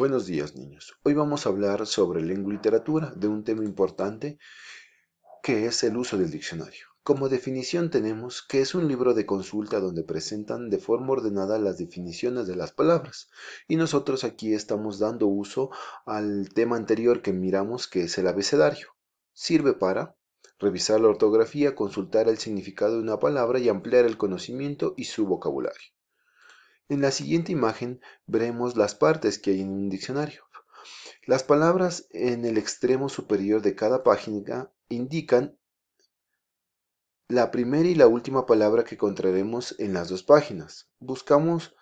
Buenos días niños. Hoy vamos a hablar sobre lengua y literatura de un tema importante que es el uso del diccionario. Como definición tenemos que es un libro de consulta donde presentan de forma ordenada las definiciones de las palabras y nosotros aquí estamos dando uso al tema anterior que miramos que es el abecedario. Sirve para revisar la ortografía, consultar el significado de una palabra y ampliar el conocimiento y su vocabulario. En la siguiente imagen veremos las partes que hay en un diccionario. Las palabras en el extremo superior de cada página indican la primera y la última palabra que encontraremos en las dos páginas. Buscamos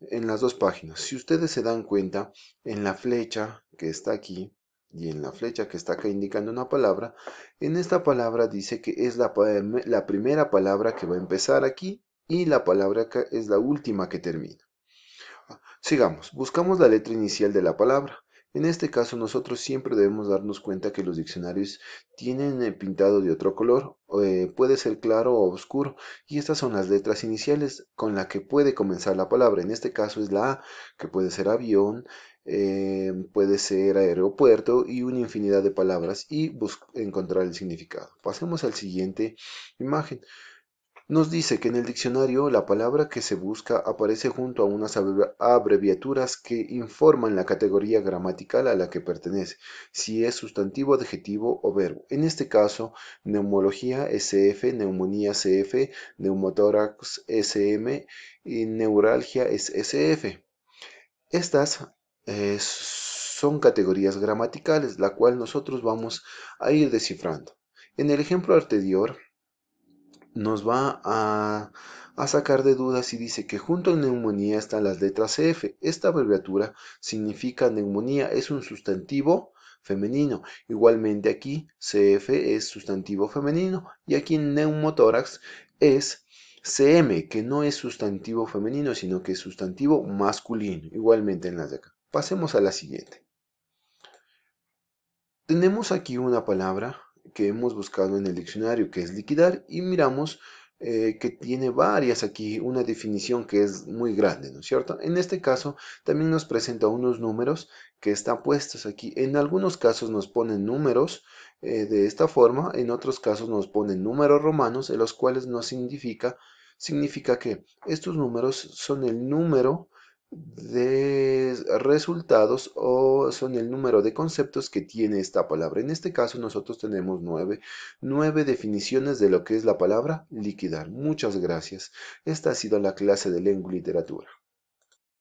en las dos páginas. Si ustedes se dan cuenta, en la flecha que está aquí y en la flecha que está acá indicando una palabra, en esta palabra dice que es la, la primera palabra que va a empezar aquí y la palabra acá es la última que termina. Sigamos, buscamos la letra inicial de la palabra. En este caso nosotros siempre debemos darnos cuenta que los diccionarios tienen eh, pintado de otro color, eh, puede ser claro o oscuro, y estas son las letras iniciales con las que puede comenzar la palabra. En este caso es la A, que puede ser avión, eh, puede ser aeropuerto y una infinidad de palabras y encontrar el significado. Pasemos al siguiente imagen nos dice que en el diccionario la palabra que se busca aparece junto a unas abreviaturas que informan la categoría gramatical a la que pertenece, si es sustantivo, adjetivo o verbo. En este caso, neumología SF, neumonía CF, neumotórax SM y neuralgia es SF. Estas eh, son categorías gramaticales, la cual nosotros vamos a ir descifrando. En el ejemplo anterior, nos va a, sacar de dudas y dice que junto a neumonía están las letras F. Esta abreviatura significa neumonía, es un sustantivo femenino. Igualmente aquí CF es sustantivo femenino y aquí en neumotórax es CM, que no es sustantivo femenino, sino que es sustantivo masculino, igualmente en las de acá. Pasemos a la siguiente. Tenemos aquí una palabra que hemos buscado en el diccionario, que es liquidar, y miramos eh, que tiene varias aquí, una definición que es muy grande, ¿no es cierto? En este caso también nos presenta unos números que están puestos aquí. En algunos casos nos ponen números eh, de esta forma, en otros casos nos ponen números romanos, en los cuales nos significa, significa que estos números son el número de resultados o son el número de conceptos que tiene esta palabra. En este caso nosotros tenemos nueve, nueve definiciones de lo que es la palabra liquidar. Muchas gracias. Esta ha sido la clase de lengua y literatura.